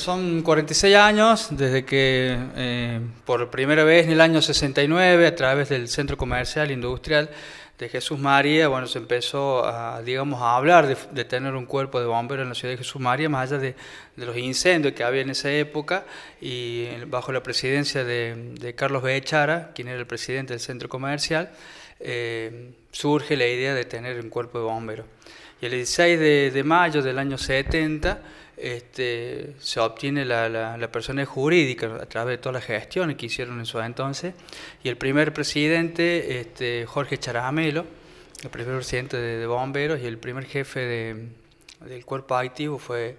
Son 46 años desde que eh, por primera vez en el año 69, a través del Centro Comercial e Industrial de Jesús María, bueno, se empezó a, digamos, a hablar de, tener un cuerpo de bomberos en la ciudad de Jesús María, más allá de, los incendios que había en esa época, y bajo la presidencia de, Carlos B. Echara, quien era el presidente del Centro Comercial, eh, surge la idea de tener un cuerpo de bomberos. Y el 16 de mayo del año 70, este, se obtiene la, la, persona jurídica a través de todas las gestiones que hicieron en su entonces. Y el primer presidente, este, Jorge Charamelo, el primer presidente de, Bomberos y el primer jefe de, del cuerpo activo fue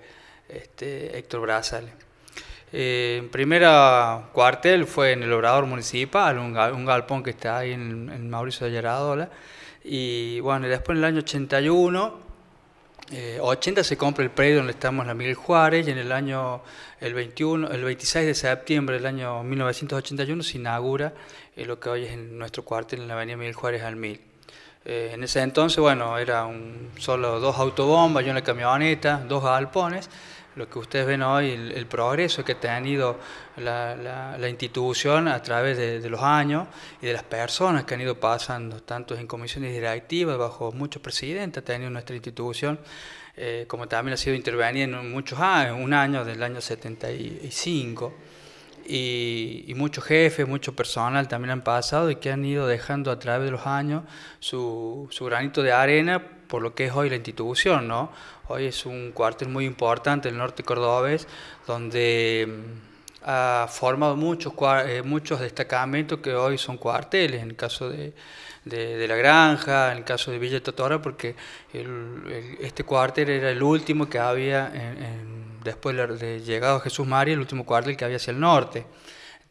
este, Héctor Brazales. Eh, en primera cuartel fue en el Obrador Municipal, un, un galpón que está ahí en, en Mauricio de Y bueno, después en el año 81 80 eh, se compra el predio donde estamos la Miguel Juárez y en el año el 21, el 26 de septiembre del año 1981 se inaugura eh, lo que hoy es nuestro cuartel en la Avenida Miguel Juárez al Mil. Eh, en ese entonces, bueno, era solo dos autobombas, y una camioneta, dos galpones lo que ustedes ven hoy, el, progreso que ha tenido la, la, institución a través de, los años y de las personas que han ido pasando, tanto en comisiones directivas, bajo muchos presidentes ha tenido nuestra institución, eh, como también ha sido intervenida en muchos años, un año del año 75. Y, muchos jefes, mucho personal también han pasado y que han ido dejando a través de los años su, su granito de arena por lo que es hoy la institución, ¿no? Hoy es un cuartel muy importante el norte cordobés, donde mm, ha formado muchos, eh, muchos destacamentos que hoy son cuarteles, en el caso de, La Granja, en el caso de Villa Totora, porque este cuartel era el último que había, después de llegado Jesús María, el último cuartel que había hacia el norte.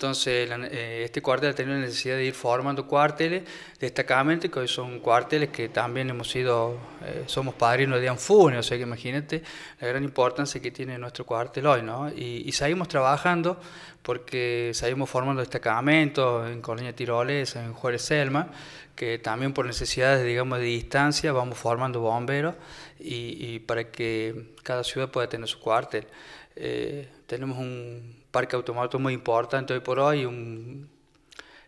Entonces, eh, este cuartel ha tenido la necesidad de ir formando cuarteles, destacadamente que hoy son cuarteles que también hemos sido, eh, somos padrinos de Anfune, o sea que imagínate la gran importancia que tiene nuestro cuartel hoy, ¿no? Y, seguimos trabajando porque seguimos formando destacamentos en Colonia Tiroles, en Juárez Selma, que también por necesidades, digamos, de distancia vamos formando bomberos y, para que cada ciudad pueda tener su cuartel. Eh, tenemos un parque automático muy importante hoy por hoy, un,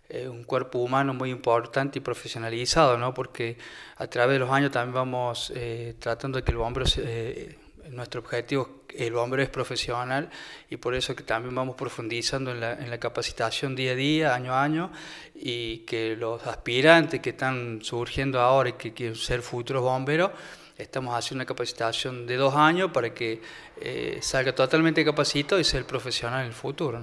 eh, un cuerpo humano muy importante y profesionalizado, ¿no? porque a través de los años también vamos eh, tratando de que el bombero se, eh, nuestro objetivo, el hombre es profesional y por eso que también vamos profundizando en la, capacitación día a día, año a año, y que los aspirantes que están surgiendo ahora y que quieren ser futuros bomberos, estamos haciendo una capacitación de dos años para que eh, salga totalmente capacitado y ser profesional en el futuro.